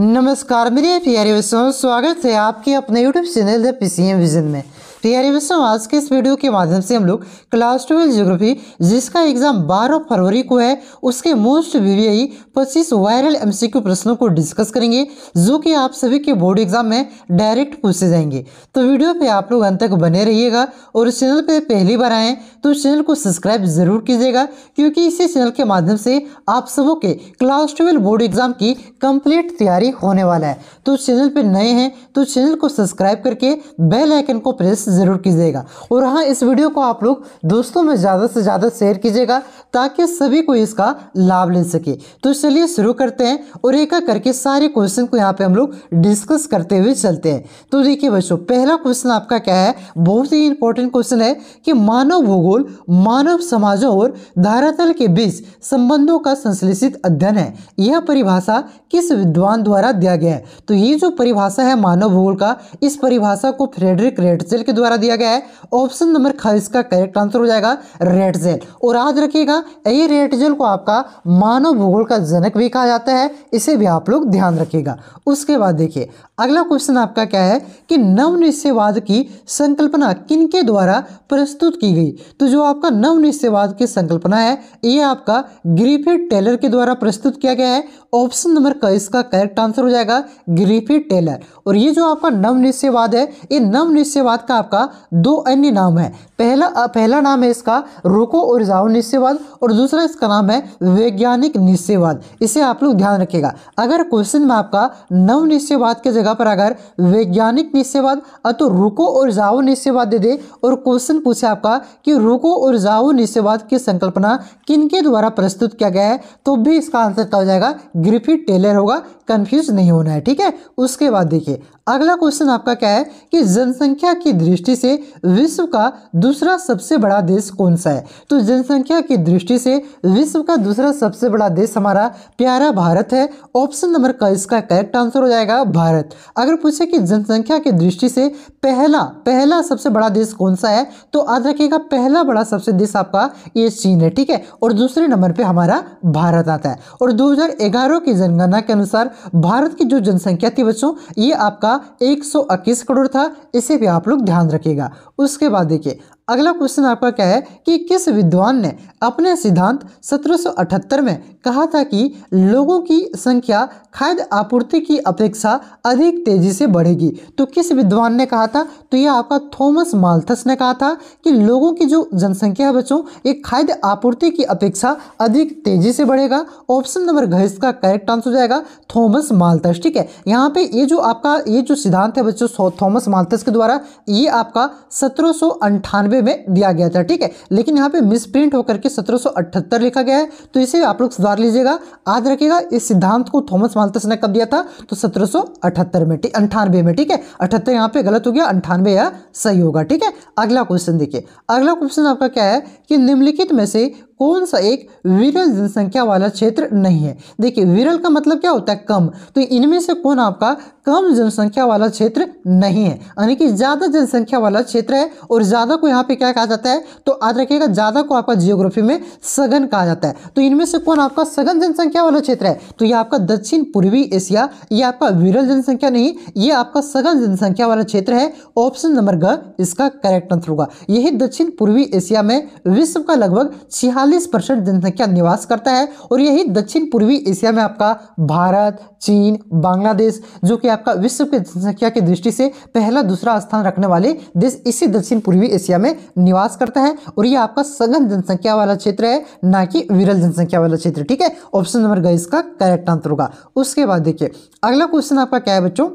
नमस्कार मेरे प्यारे दोस्तों स्वागत है आपके अपने YouTube channel the P C M vision में तैयारी बच्चों आज के इस वीडियो के माध्यम से हम लोग क्लास ट्वेल्व ज्योग्राफी जिसका एग्जाम 12 फरवरी को है उसके मोस्ट वीवीआई 25 वायरल एमसीक्यू प्रश्नों को डिस्कस करेंगे जो कि आप सभी के बोर्ड एग्जाम में डायरेक्ट पूछे जाएंगे तो वीडियो पे आप लोग अंत तक बने रहिएगा और चैनल पर पहली बार आएँ तो चैनल को सब्सक्राइब जरूर कीजिएगा क्योंकि इसी चैनल के माध्यम से आप सबों के क्लास ट्वेल्व बोर्ड एग्जाम की कंप्लीट तैयारी होने वाला है तो चैनल पर नए हैं तो चैनल को सब्सक्राइब करके बेल आइकन को प्रेस ज़रूर कीजिएगा और हाँ इस वीडियो को आप लोग दोस्तों में ज़्यादा से ज़्यादा शेयर कीजिएगा ताकि सभी को इसका लाभ ले सके तो चलिए शुरू करते हैं और एक करके सारे क्वेश्चन को यहाँ पे हम लोग डिस्कस करते हुए चलते हैं तो देखिए बच्चों पहला क्वेश्चन आपका क्या है बहुत ही इंपॉर्टेंट क्वेश्चन है कि मानव भूगोल मानव समाजों और धारातल के बीच संबंधों का संश्लेषित अध्ययन है यह परिभाषा किस विद्वान द्वारा दिया गया है तो ये जो परिभाषा है मानव भूगोल का इस परिभाषा को फ्रेडरिक रेडसेल के द्वारा दिया गया है ऑप्शन नंबर ख इसका करेक्ट आंसर हो जाएगा रेड जेल और याद रखिएगा ये रेड जेल को आपका मानव भूगोल का जनक भी कहा जाता है इसे भी आप लोग ध्यान रखिएगा उसके बाद देखिए अगला क्वेश्चन आपका क्या है कि नवनिश्चयवाद की संकल्पना किनके द्वारा प्रस्तुत की गई तो जो आपका नवनिश्चयवाद की संकल्पना है ये आपका ग्रीफिट टेलर के द्वारा प्रस्तुत किया गया है ऑप्शन नंबर का इसका करेक्ट आंसर हो जाएगा ग्रीफिट टेलर और ये जो आपका नवनिश्चयवाद है ये नवनिश्चयवाद का आपका दो अन्य नाम है पहला पहला नाम है इसका रोको और जाओ निश्चयवाद और दूसरा इसका नाम है वैज्ञानिक निश्चयवाद इसे आप लोग ध्यान रखिएगा अगर क्वेश्चन में आपका नव निश्चयवाद के जगह पर अगर वैज्ञानिक निश्चयवाद अतो रुको और जाओ निश्चयवाद दे दे और क्वेश्चन पूछे आपका कि रुको और जाओ निश्चयवाद की संकल्पना किनके द्वारा प्रस्तुत किया गया है तो भी इसका आंसर क्या हो जाएगा ग्रिफिथ टेलर होगा कंफ्यूज नहीं होना है ठीक है उसके बाद देखिए अगला क्वेश्चन आपका क्या है कि जनसंख्या की दृष्टि से विश्व का दूसरा सबसे बड़ा देश कौन सा है तो जनसंख्या की दृष्टि से विश्व का दूसरा सबसे बड़ा देश हमारा प्यारा भारत है ऑप्शन नंबर का इसका करेक्ट आंसर हो जाएगा भारत अगर पूछे कि जनसंख्या की दृष्टि से पहला पहला सबसे बड़ा देश कौन सा है तो याद रखिएगा पहला बड़ा सबसे देश आपका ये चीन है ठीक है और दूसरे नंबर पर हमारा भारत आता है और दो की जनगणना के अनुसार भारत की जो जनसंख्या थी बच्चों ये आपका एक करोड़ था इसे भी आप लोग ध्यान रखिएगा उसके बाद देखिए अगला क्वेश्चन आपका क्या है कि किस विद्वान ने अपने सिद्धांत 1778 में कहा था कि लोगों की संख्या खाद्य आपूर्ति की अपेक्षा अधिक तेजी से बढ़ेगी तो किस विद्वान ने कहा था तो यह आपका थॉमस माल्थस ने कहा था कि लोगों की जो जनसंख्या है बच्चों ये खाद्य आपूर्ति की अपेक्षा अधिक तेजी से बढ़ेगा ऑप्शन नंबर घ इसका करेक्ट आंसर हो जाएगा थॉमस माल्थस ठीक है यहाँ पे ये जो आपका ये जो सिद्धांत है बच्चों थॉमस माल्थस के द्वारा ये आपका सत्रह नब्बे में दिया गया था ठीक है लेकिन यहाँ पे मिस प्रिंट होकर के सत्रह लिखा गया है तो इसे आप लोग सुधार लीजिएगा याद रखिएगा इस सिद्धांत को थॉमस माल्थस ने कब दिया था तो सत्रह में अंठानवे में ठीक है अठहत्तर यहाँ पे गलत हो गया अंठानवे यह सही होगा ठीक है अगला क्वेश्चन देखिए अगला क्वेश्चन आपका क्या है कि निम्नलिखित में से कौन सा एक विरल जनसंख्या वाला क्षेत्र नहीं है देखिए विरल का मतलब क्या होता है कम तो इनमें से कौन आपका कम जनसंख्या वाला क्षेत्र नहीं है यानी कि ज़्यादा जनसंख्या वाला क्षेत्र है और ज़्यादा को यहाँ पे क्या कहा जाता है तो याद रखिएगा ज़्यादा को आपका जियोग्राफी में सघन कहा जाता है तो इनमें से कौन आपका सघन जनसंख्या वाला क्षेत्र है तो यह आपका दक्षिण पूर्वी एशिया ये आपका विरल जनसंख्या नहीं ये आपका सघन जनसंख्या वाला क्षेत्र है ऑप्शन नंबर ग इसका करेक्ट आंसर होगा यही दक्षिण पूर्वी एशिया में विश्व का लगभग छिहा चालीस परसेंट जनसंख्या निवास करता है और यही दक्षिण पूर्वी एशिया में आपका भारत चीन बांग्लादेश जो कि आपका विश्व के जनसंख्या की दृष्टि से पहला दूसरा स्थान रखने वाले देश इसी दक्षिण पूर्वी एशिया में निवास करता है और यह आपका सघन जनसंख्या वाला क्षेत्र है ना कि विरल जनसंख्या वाला क्षेत्र ठीक है ऑप्शन नंबर ग इसका करेक्ट आंसर होगा उसके बाद देखिए अगला क्वेश्चन आपका क्या है बच्चों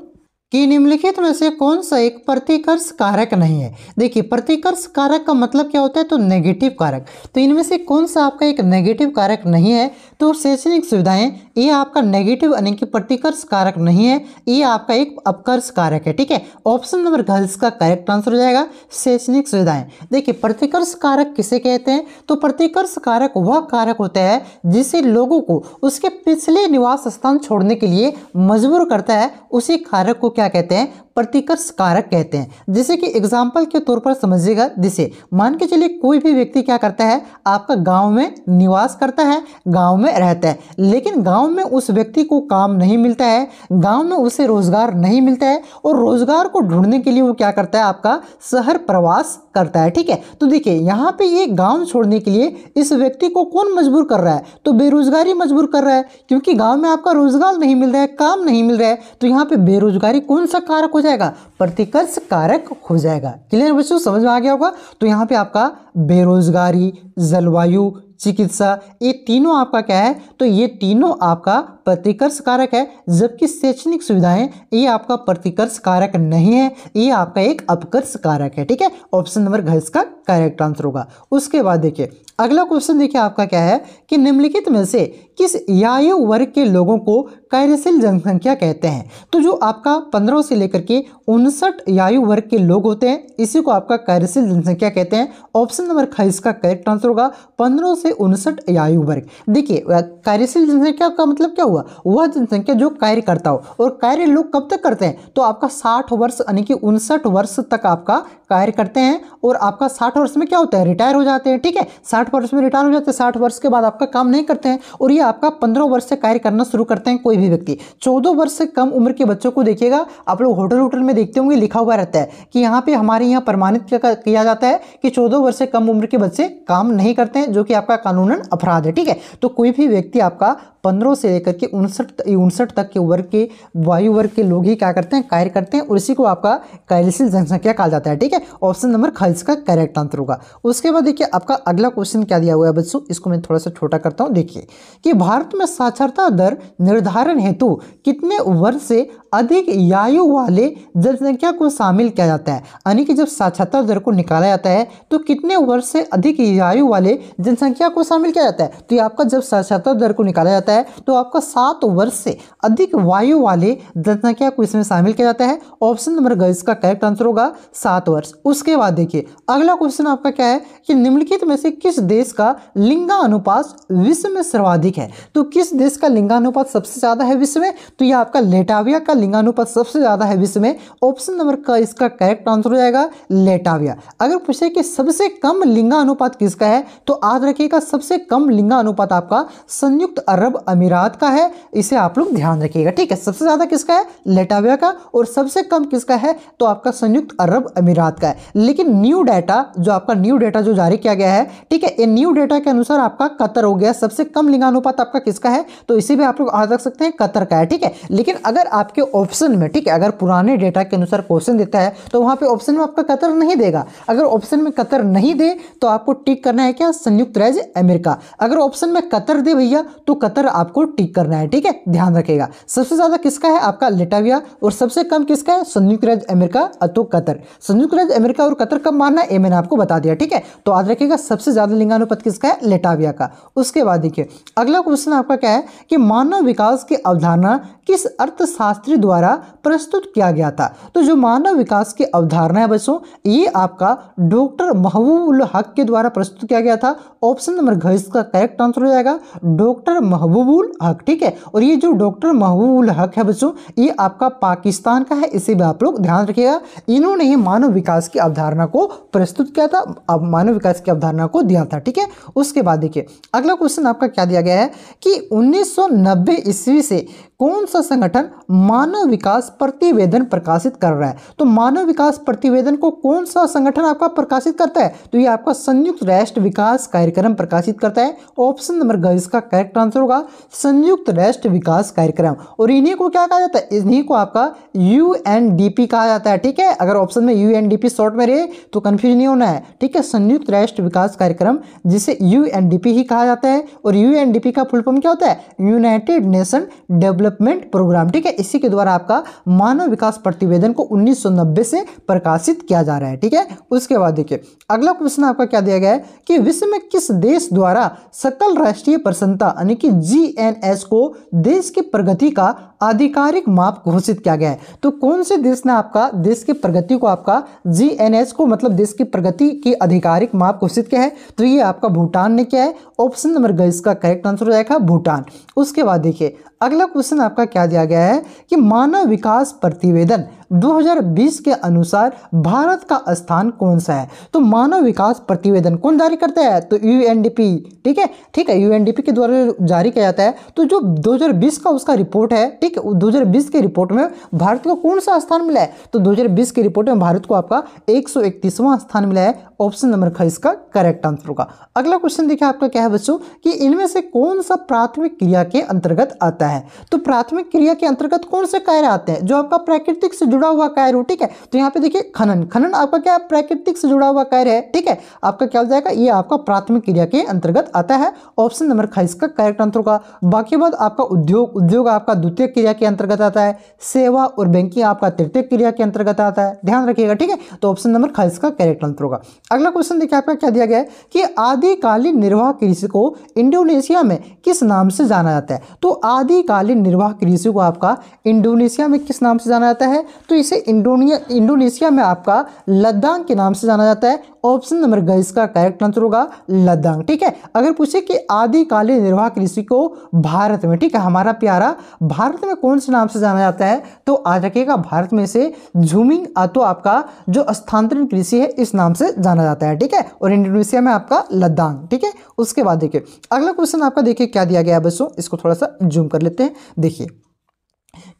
कि निम्नलिखित में से कौन सा एक प्रतिकर्ष कारक नहीं है देखिए प्रतिकर्ष कारक का मतलब क्या होता है तो नेगेटिव कारक तो इनमें से कौन सा आपका एक नेगेटिव कारक नहीं है तो शैक्षणिक सुविधाएं ये आपका नेगेटिव यानी कि प्रतिकर्ष कारक नहीं है ये आपका एक अपकर्ष कारक है ठीक है ऑप्शन नंबर घ का करेक्ट आंसर हो जाएगा शैक्षणिक सुविधाएं देखिए प्रतिकर्ष कारक किसे कहते हैं तो प्रतिकर्ष कारक वह कारक होता है जिसे लोगों को उसके पिछले निवास स्थान छोड़ने के लिए मजबूर करता है उसी कारक को क्या कहते हैं प्रतिकर्ष कारक कहते हैं जैसे कि एग्जाम्पल के तौर पर समझिएगा जिसे मान के चलिए कोई भी व्यक्ति क्या करता है आपका गांव में निवास करता है गांव में रहता है लेकिन गांव में उस व्यक्ति को काम नहीं मिलता है गांव में उसे रोज़गार नहीं मिलता है और रोज़गार को ढूंढने के लिए वो क्या करता है आपका शहर प्रवास करता है ठीक है तो देखिए यहाँ पे ये गांव छोड़ने के लिए इस व्यक्ति को कौन मजबूर कर रहा है तो बेरोजगारी मजबूर कर रहा है क्योंकि गांव में आपका रोजगार नहीं मिल रहा है काम नहीं मिल रहा है तो यहाँ पे बेरोजगारी कौन सा कारक हो जाएगा प्रतिकर्ष कारक हो जाएगा क्लियर बच्चों समझ में आ गया होगा तो यहाँ पे आपका बेरोजगारी जलवायु चिकित्सा ये तीनों आपका क्या है तो ये तीनों आपका प्रतिकर्ष कारक है जबकि शैक्षणिक सुविधाएं ये आपका प्रतिकर्ष कारक नहीं है ये आपका एक अपकर्ष कारक है ठीक है ऑप्शन नंबर घर का करेक्ट आंसर होगा उसके बाद देखिए अगला क्वेश्चन देखिए आपका क्या है कि निम्नलिखित में से किस आयु वर्ग के लोगों को कार्यशील जनसंख्या कहते हैं तो जो आपका पंद्रह से लेकर के उनसठ आयु वर्ग के लोग होते हैं इसी को आपका कार्यशील जनसंख्या कहते हैं ऑप्शन नंबर ख इसका करेक्ट आंसर होगा पंद्रह से से उनसठ आयु वर्ग देखिए कार्यशील जनसंख्या का मतलब क्या हुआ वह जनसंख्या जो कार्य करता हो और कार्य लोग कब तक करते हैं तो आपका साठ वर्ष यानी कि उनसठ वर्ष तक आपका कार्य करते हैं और आपका साठ वर्ष में क्या होता है रिटायर हो जाते हैं ठीक है साठ वर्ष में रिटायर हो जाते हैं साठ वर्ष के बाद आपका काम नहीं करते हैं और ये आपका पंद्रह वर्ष से कार्य करना शुरू करते हैं कोई भी व्यक्ति चौदह वर्ष से कम उम्र के बच्चों को देखिएगा आप लोग होटल होटल में देखते होंगे लिखा हुआ रहता है कि यहाँ पे हमारे यहाँ प्रमाणित किया जाता है कि चौदह वर्ष से कम उम्र के बच्चे काम नहीं करते हैं जो कि आपका कानूनन अपराध है ठीक है तो कोई भी व्यक्ति आपका पंद्रह से लेकर के उनसठ उनसठ तक के वर्ग के वायु वर्ग के लोग ही क्या करते हैं कार्य करते हैं और इसी को आपका कार्यशील जनसंख्या कहा जाता है ठीक है ऑप्शन नंबर ख का करेक्ट आंसर होगा उसके बाद देखिए आपका अगला क्वेश्चन क्या दिया हुआ है बच्चों इसको मैं थोड़ा सा छोटा करता हूँ देखिए कि भारत में साक्षरता दर निर्धारण हेतु कितने वर्ष से अधिक आयु वाले जनसंख्या को शामिल किया जाता है यानी कि जब साक्षरता दर को निकाला जाता है तो कितने वर्ष से अधिक आयु वाले जनसंख्या संख्या को शामिल किया जाता है तो ये आपका जब साक्षरता दर को निकाला जाता है तो आपका सात वर्ष से अधिक वायु वाले जनसंख्या को इसमें शामिल किया जाता है ऑप्शन नंबर ग इसका करेक्ट आंसर होगा सात वर्ष उसके बाद देखिए अगला क्वेश्चन आपका क्या है कि निम्नलिखित में से किस देश का लिंगानुपात विश्व में सर्वाधिक है तो किस देश का लिंगानुपात सबसे ज़्यादा है विश्व में तो यह आपका लेटाविया का लिंगानुपात सबसे ज़्यादा है विश्व में ऑप्शन नंबर का इसका करेक्ट आंसर हो जाएगा लेटाविया अगर पूछे कि सबसे कम लिंगानुपात किसका है तो आज रखिएगा का सबसे कम लिंगानुपात आपका संयुक्त अरब अमीरात का है इसे आप लोग ध्यान रखिएगा ठीक है सबसे ज़्यादा किसका है लेटाविया का और सबसे कम किसका है तो आपका संयुक्त अरब अमीरात का है लेकिन न्यू डाटा जो आपका न्यू डाटा जो जारी किया गया है ठीक है न्यू डाटा के अनुसार आपका कतर हो गया सबसे कम लिंगानुपात आपका किसका है तो इसे भी आप लोग आ रख सकते हैं कतर का है ठीक है लेकिन अगर आपके ऑप्शन में ठीक है अगर पुराने डेटा के अनुसार क्वेश्चन देता है तो वहां पर ऑप्शन में आपका कतर नहीं देगा अगर ऑप्शन में कतर नहीं दे तो आपको टिक करना है क्या संयुक्त राज्य है अमेरिका अगर ऑप्शन में कतर दे भैया तो कतर आपको टिक करना है ठीक है ध्यान रखेगा सबसे ज़्यादा किसका है आपका लिटाविया और सबसे कम किसका है संयुक्त राज्य अमेरिका तो कतर संयुक्त राज्य अमेरिका और कतर कब मानना है ये मैंने आपको बता दिया ठीक है तो याद रखेगा सबसे ज़्यादा लिंगानुपत किसका है लिटाविया का उसके बाद देखिए अगला क्वेश्चन आपका क्या है कि मानव विकास की अवधारणा किस अर्थशास्त्री द्वारा प्रस्तुत किया गया था तो जो मानव विकास की अवधारणा है बसों ये आपका डॉक्टर महबूबुल हक के द्वारा प्रस्तुत किया गया था ऑप्शन ऑप्शन नंबर घ इसका करेक्ट आंसर हो जाएगा डॉक्टर महबूबुल हक ठीक है और ये जो डॉक्टर महबूबुल हक है बच्चों ये आपका पाकिस्तान का है इसे भी आप लोग ध्यान रखिएगा इन्होंने ही मानव विकास की अवधारणा को प्रस्तुत किया था अब मानव विकास की अवधारणा को दिया था ठीक है उसके बाद देखिए अगला क्वेश्चन आपका क्या दिया गया है कि उन्नीस ईस्वी से कौन सा संगठन मानव विकास प्रतिवेदन प्रकाशित कर रहा है तो मानव विकास प्रतिवेदन को कौन सा संगठन आपका प्रकाशित करता है तो ये आपका संयुक्त राष्ट्र विकास कार्यक्रम प्रकाशित करता है ऑप्शन नंबर ग इसका करेक्ट आंसर होगा संयुक्त राष्ट्र विकास कार्यक्रम और इन्हीं को क्या कहा जाता है इन्हीं को आपका यू कहा जाता है ठीक है अगर ऑप्शन में यू शॉर्ट में रहे तो कन्फ्यूज नहीं होना है ठीक है संयुक्त राष्ट्र विकास कार्यक्रम जिसे यू ही कहा जाता है और यू का फुल फॉर्म क्या होता है United Nation develop Development Programme ठीक है इसी के द्वारा आपका मानव विकास प्रतिवेदन को 1990 से प्रकाशित किया जा रहा है ठीक है उसके बाद देखिए अगला क्वेश्चन आपका क्या दिया गया है कि विश्व में किस देश द्वारा सकल राष्ट्रीय प्रसन्नता यानी कि जी को देश की प्रगति का आधिकारिक माप घोषित किया गया है तो कौन से देश ने आपका देश की प्रगति को आपका जी को मतलब देश की प्रगति की आधिकारिक माप घोषित किया है तो ये आपका भूटान ने किया है ऑप्शन नंबर इसका करेक्ट आंसर हो जाएगा भूटान उसके बाद देखिए अगला क्वेश्चन आपका क्या दिया गया है कि मानव विकास प्रतिवेदन 2020 के अनुसार भारत का स्थान कौन सा है तो मानव विकास प्रतिवेदन कौन जारी करता है तो यूएनडीपी ठीक है ठीक है यूएनडीपी के द्वारा जारी किया जाता है तो जो 2020 का उसका रिपोर्ट है ठीक है दो के रिपोर्ट में भारत को कौन सा स्थान मिला है तो दो की रिपोर्ट में भारत को आपका एक स्थान मिला है ऑप्शन नंबर ख इसका करेक्ट आंसर होगा अगला क्वेश्चन देखिए आपका क्या है बच्चों कि इनमें से कौन सा प्राथमिक क्रिया के अंतर्गत आता है तो प्राथमिक क्रिया के अंतर्गत कौन से कार्य आते हैं जो आपका प्राकृतिक से जुड़े जुड़ा हुआ कार्य हो ठीक है तो यहाँ पे देखिए खनन खनन आपका क्या प्राकृतिक से जुड़ा हुआ कार्य है ठीक है आपका क्या हो जाएगा ये आपका प्राथमिक क्रिया के अंतर्गत आता है ऑप्शन नंबर खाइस का करेक्ट आंसर होगा बाकी बाद आपका उद्योग उद्योग आपका द्वितीय क्रिया के अंतर्गत आता है सेवा और बैंकिंग आपका तृतीय क्रिया के अंतर्गत आता है ध्यान रखिएगा ठीक है तो ऑप्शन नंबर खाइस का करेक्ट आंसर होगा अगला क्वेश्चन देखिए आपका क्या दिया गया है कि आदिकालीन निर्वाह कृषि को इंडोनेशिया में किस नाम से जाना जाता है तो आदिकालीन निर्वाह कृषि को आपका इंडोनेशिया में किस नाम से जाना जाता है तो इसे इंडोनिया इंडोनेशिया में आपका लद्दाख के नाम से जाना जाता है ऑप्शन नंबर ग इसका करेक्ट आंसर होगा लद्दाख ठीक है अगर पूछे कि आदिकालीन निर्वाह कृषि को भारत में ठीक है हमारा प्यारा भारत में कौन से नाम से जाना जाता है तो आ रखेगा भारत में से झूमिंग तो आपका जो स्थानांतरण कृषि है इस नाम से जाना जाता है ठीक है और इंडोनेशिया में आपका लद्दाख ठीक है उसके बाद देखिए अगला क्वेश्चन आपका देखिए क्या दिया गया है बच्चों इसको थोड़ा सा जूम कर लेते हैं देखिए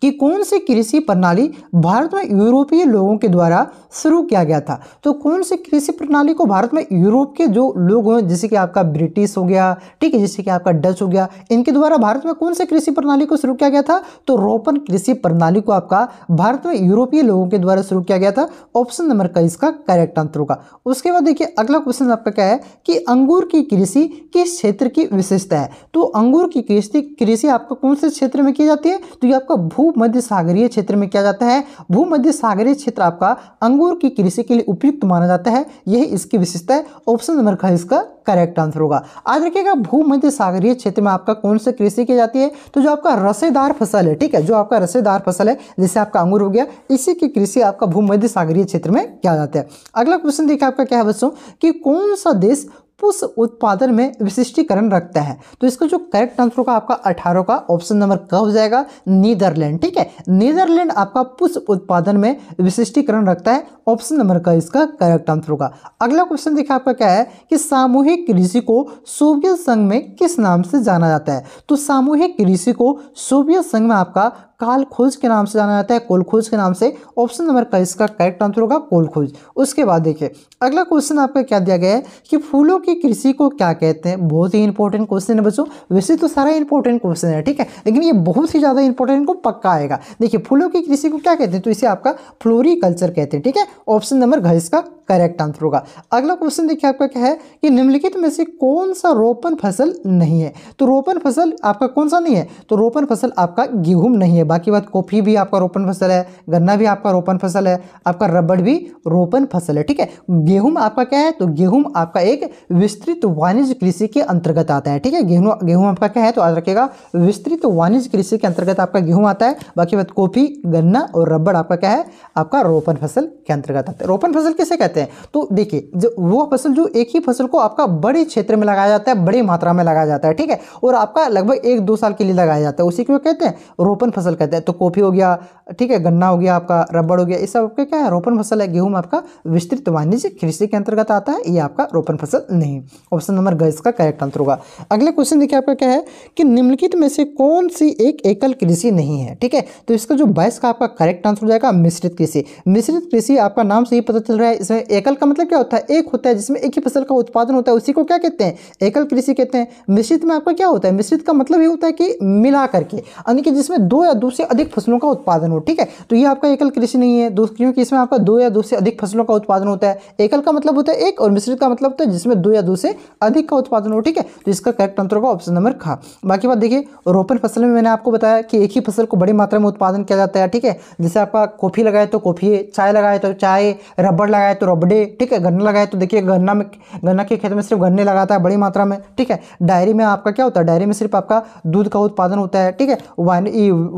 कि कौन सी कृषि प्रणाली भारत में यूरोपीय लोगों के द्वारा शुरू किया गया था तो कौन सी कृषि प्रणाली को भारत में यूरोप के जो लोग हैं जैसे कि आपका ब्रिटिश हो गया ठीक है जैसे कि आपका डच हो गया इनके द्वारा भारत में कौन सी कृषि प्रणाली को शुरू किया गया था तो रोपन कृषि प्रणाली को आपका भारत में यूरोपीय लोगों के द्वारा शुरू किया गया था ऑप्शन नंबर का इसका करेक्ट आंसर होगा उसके बाद देखिए अगला क्वेश्चन आपका क्या है कि अंगूर की कृषि किस क्षेत्र की विशेषता है तो अंगूर की कृषि कृषि आपका कौन से क्षेत्र में की जाती है तो ये आपका भू भूमध्य सागरीय क्षेत्र में किया जाता है भूमध्य सागरीय क्षेत्र आपका अंगूर की कृषि के लिए उपयुक्त माना जाता है यही इसकी विशेषता है ऑप्शन नंबर का इसका करेक्ट आंसर होगा आज रखिएगा भूमध्य सागरीय क्षेत्र में आपका कौन सा कृषि की जाती है तो जो आपका रसेदार फसल है ठीक है जो आपका रसेदार फसल है जैसे आपका अंगूर हो गया इसी की कृषि आपका भूमध्य सागरीय क्षेत्र में किया जाता है अगला क्वेश्चन देखिए आपका क्या है बच्चों कि कौन सा देश उस उत्पादन में विशिष्टीकरण रखता है तो इसका जो करेक्ट आंसर होगा आपका अठारह का ऑप्शन नंबर क हो जाएगा नीदरलैंड ठीक है नीदरलैंड आपका पुष्प उत्पादन में विशिष्टीकरण रखता है ऑप्शन नंबर का इसका करेक्ट आंसर होगा अगला क्वेश्चन देखिए आपका क्या है कि सामूहिक कृषि को सोवियत संघ में किस नाम से जाना जाता है तो सामूहिक कृषि को सोवियत संघ में आपका कालखुज के नाम से जाना जाता है कोलखुज के नाम से ऑप्शन नंबर का इसका करेक्ट आंसर होगा कोलखुज उसके बाद देखिए अगला क्वेश्चन आपका क्या दिया गया है कि फूलों की कृषि को क्या कहते हैं बहुत ही इंपॉर्टेंट क्वेश्चन है बच्चों वैसे तो सारा इंपॉर्टेंट क्वेश्चन है ठीक है लेकिन ये बहुत ही ज़्यादा इंपॉर्टेंट को पक्का आएगा देखिए फूलों की कृषि को क्या कहते हैं तो इसे आपका फ्लोरिकल्चर कहते हैं ठीक है ऑप्शन नंबर घर इसका करेक्ट आंसर होगा अगला क्वेश्चन देखिए आपका क्या है कि निम्नलिखित में से कौन सा रोपन फसल नहीं है तो रोपन फसल आपका कौन सा नहीं है तो रोपन फसल आपका गेहूं नहीं है बाकी बात कॉफ़ी भी आपका रोपन फसल है गन्ना भी आपका रोपण फसल है आपका रबड़ भी रोपन फसल है ठीक है गेहूं आपका क्या है तो गेहूं आपका एक विस्तृत वाणिज्य कृषि के अंतर्गत आता है ठीक है गेहूं गेहूं आपका क्या है तो याद रखेगा विस्तृत वाणिज्य कृषि के अंतर्गत आपका गेहूं आता है बाकी बात कॉफ़ी गन्ना और रबड़ आपका क्या है आपका रोपण फसल के अंतर्गत आता है रोपन फसल कैसे कहते हैं तो देखिए जो वो फसल जो एक ही फसल को आपका बड़े क्षेत्र में लगाया जाता है बड़ी मात्रा में लगाया जाता है ठीक है और आपका लगभग एक दो साल के लिए लगाया जाता है उसी को कहते हैं रोपन फसल कहते हैं तो कॉफ़ी हो गया ठीक है गन्ना हो गया आपका रबड़ हो गया ये सब आपका क्या है रोपण फसल है गेहूं आपका विस्तृत वाणिज्य तो कृषि के अंतर्गत आता है ये आपका रोपण फसल नहीं ऑप्शन नंबर ग इसका करेक्ट आंसर होगा अगला क्वेश्चन देखिए आपका क्या है कि निम्नलिखित में से कौन सी एक एकल कृषि नहीं है ठीक है तो इसका जो बाईस का आपका करेक्ट आंसर हो जाएगा मिश्रित कृषि मिश्रित कृषि आपका नाम से ही पता चल रहा है इसमें एकल का मतलब क्या होता है एक होता है जिसमें एक ही फसल का उत्पादन होता है उसी को क्या कहते हैं एकल कृषि कहते हैं मिश्रित में आपका क्या होता है मिश्रित का मतलब ये होता है कि मिला करके यानी कि जिसमें दो या दो दो से अधिक फसलों का उत्पादन हो ठीक है तो ये आपका एकल कृषि नहीं है क्योंकि इसमें आपका दो या दो से अधिक फसलों का उत्पादन होता है एकल का मतलब होता है एक और मिश्रित का मतलब होता है जिसमें दो या दो से अधिक का उत्पादन हो ठीक है तो इसका करेक्ट आंसर होगा ऑप्शन नंबर खा बाकी बात देखिए रोपण फसल में मैंने आपको बताया कि एक ही फसल को बड़ी मात्रा में उत्पादन किया जाता है ठीक है जैसे आपका कॉफ़ी लगाए तो कॉफ़ी चाय लगाए तो चाय रबड़ लगाए तो रबड़े ठीक है गन्ना लगाए तो देखिए गन्ना में गन्ना के खेत में सिर्फ गन्ने लगाता है बड़ी मात्रा में ठीक है डायरी में आपका क्या होता है डायरी में सिर्फ आपका दूध का उत्पादन होता है ठीक है वाइन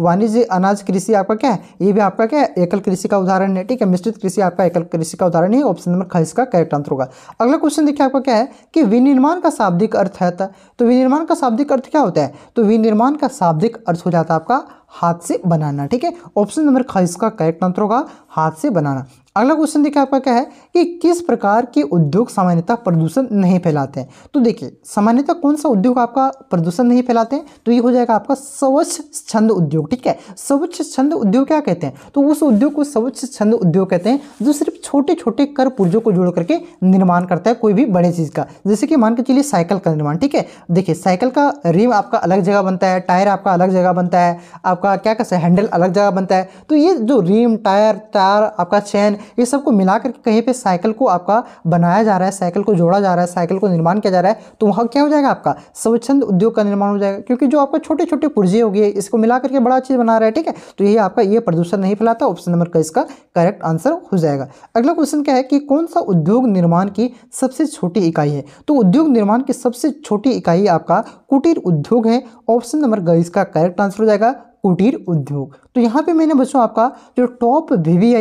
वाइन वाणिज्य अनाज कृषि आपका क्या है ये भी आपका क्या है एकल कृषि का उदाहरण है ठीक है मिश्रित कृषि आपका एकल कृषि का उदाहरण है ऑप्शन नंबर ख इसका करेक्ट आंसर होगा अगला क्वेश्चन देखिए आपका क्या है कि विनिर्माण का शाब्दिक अर्थ है तो विनिर्माण का शाब्दिक अर्थ क्या होता है तो विनिर्माण का शाब्दिक अर्थ हो जाता है आपका हाथ से बनाना ठीक है ऑप्शन नंबर ख इसका करेक्ट आंसर होगा हाथ से बनाना अगला क्वेश्चन देखिए आपका क्या है कि किस प्रकार के उद्योग सामान्यतः प्रदूषण नहीं फैलाते हैं तो देखिए सामान्यतः कौन सा उद्योग आपका प्रदूषण नहीं फैलाते हैं तो ये हो जाएगा आपका स्वच्छ छंद उद्योग ठीक है स्वच्छ छंद उद्योग क्या कहते हैं तो उस उद्योग को स्वच्छ छंद उद्योग कहते हैं जो सिर्फ छोटे छोटे कर पुर्जों को जोड़ करके निर्माण करता है कोई भी बड़े चीज़ का जैसे कि मान के चलिए साइकिल का निर्माण ठीक है देखिए साइकिल का रिम आपका अलग जगह बनता है टायर आपका अलग जगह बनता है आपका क्या कहते हैं हैंडल अलग जगह बनता है तो ये जो रिम टायर टायर आपका चैन ये सबको मिला करके कहीं पर साइकिल को आपका बनाया जा रहा है साइकिल को जोड़ा जा रहा है साइकिल को निर्माण किया जा रहा है तो वहाँ क्या हो जाएगा आपका स्वच्छंद उद्योग का निर्माण हो जाएगा क्योंकि जो आपका छोटे छोटे पुर्जे हो गए इसको मिला करके बड़ा चीज़ बना रहा है ठीक है तो यही आपका ये प्रदूषण नहीं फैलाता ऑप्शन नंबर का इसका करेक्ट आंसर हो जाएगा अगला क्वेश्चन क्या है कि कौन सा उद्योग निर्माण की सबसे छोटी इकाई है तो उद्योग निर्माण की सबसे छोटी इकाई आपका कुटीर उद्योग है ऑप्शन नंबर का इसका करेक्ट आंसर हो जाएगा कुटीर उद्योग तो यहाँ पे मैंने बच्चों आपका जो टॉप वी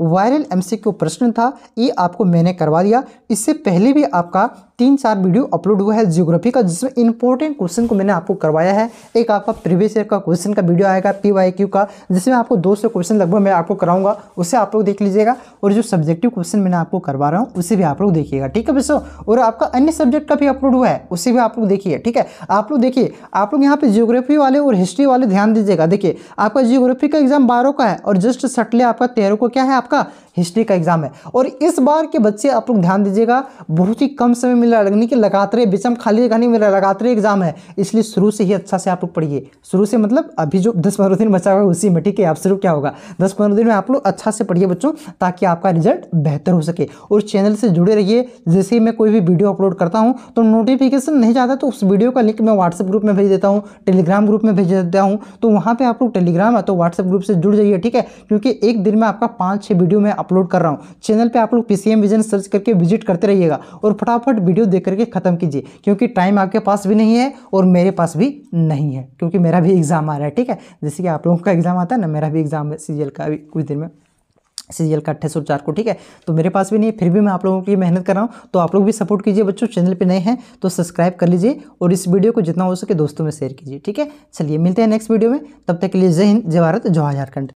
वायरल एमसीक्यू प्रश्न था ये आपको मैंने करवा दिया इससे पहले भी आपका तीन चार वीडियो अपलोड हुआ है जियोग्राफी का जिसमें इंपॉर्टेंट क्वेश्चन को मैंने आपको करवाया है एक आपका प्रीवियस ईयर का क्वेश्चन का वीडियो आएगा पी वाई क्यू का जिसमें आपको दो सौ क्वेश्चन लगभग मैं आपको कराऊंगा उसे आप लोग देख लीजिएगा और जो सब्जेक्टिव क्वेश्चन मैंने आपको करवा रहा हूँ उसे भी आप लोग देखिएगा ठीक है बच्चों और आपका अन्य सब्जेक्ट का भी अपलोड हुआ है उसे भी आप लोग देखिए ठीक है आप लोग देखिए आप लोग यहाँ पे जियोग्राफी वाले और हिस्ट्री वाले ध्यान दीजिएगा देखिए आपका जियोग्राफी ज्योग्राफी का एग्जाम बारह का है और जस्ट सटले आपका तेरह को क्या है आपका हिस्ट्री का एग्जाम है और इस बार के बच्चे आप लोग ध्यान दीजिएगा बहुत ही कम समय मिल रहा है कि लगातार विषम खाली जगह नहीं मिल रहा लगातार एग्जाम है इसलिए शुरू से ही अच्छा से आप लोग पढ़िए शुरू से मतलब अभी जो दस पंद्रह दिन बचा हुआ है उसी में ठीक है आप शुरू क्या होगा दस पंद्रह दिन में आप लोग अच्छा से पढ़िए बच्चों ताकि आपका रिजल्ट बेहतर हो सके और चैनल से जुड़े रहिए जैसे ही मैं कोई भी वीडियो अपलोड करता हूँ तो नोटिफिकेशन नहीं जाता तो उस वीडियो का लिंक मैं व्हाट्सएप ग्रुप में भेज देता हूँ टेलीग्राम ग्रुप में भेज देता हूँ तो वहाँ पर आप लोग टेलीग्राम या तो व्हाट्सएप ग्रुप से जुड़ जाइए ठीक है क्योंकि एक दिन में आपका पाँच छः वीडियो में अपलोड कर रहा हूँ चैनल पर आप लोग पी विजन सर्च करके विजिट करते रहिएगा और फटाफट वीडियो देख करके ख़त्म कीजिए क्योंकि टाइम आपके पास भी नहीं है और मेरे पास भी नहीं है क्योंकि मेरा भी एग्ज़ाम आ रहा है ठीक है जैसे कि आप लोगों का एग्ज़ाम आता है ना मेरा भी एग्ज़ाम है सी का भी कुछ दिन में सीरियल का अट्ठाईस चार को ठीक है तो मेरे पास भी नहीं है फिर भी मैं आप लोगों की मेहनत कर रहा हूँ तो आप लोग भी सपोर्ट कीजिए बच्चों चैनल पे नए हैं तो सब्सक्राइब कर लीजिए और इस वीडियो को जितना हो सके दोस्तों में शेयर कीजिए ठीक है चलिए मिलते हैं नेक्स्ट वीडियो में तब तक के लिए जय हिंद जय भारत जवाहर झारखंड